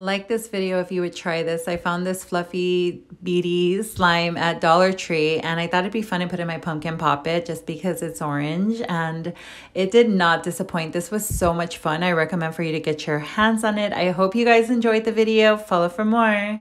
Like this video if you would try this. I found this fluffy beady slime at Dollar Tree and I thought it'd be fun to put in my pumpkin poppet just because it's orange and it did not disappoint. This was so much fun. I recommend for you to get your hands on it. I hope you guys enjoyed the video. Follow for more.